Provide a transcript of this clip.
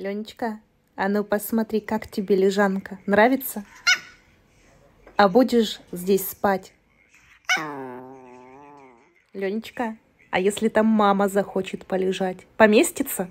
Ленечка, а ну посмотри, как тебе лежанка. Нравится? А будешь здесь спать? Ленечка, а если там мама захочет полежать, поместится?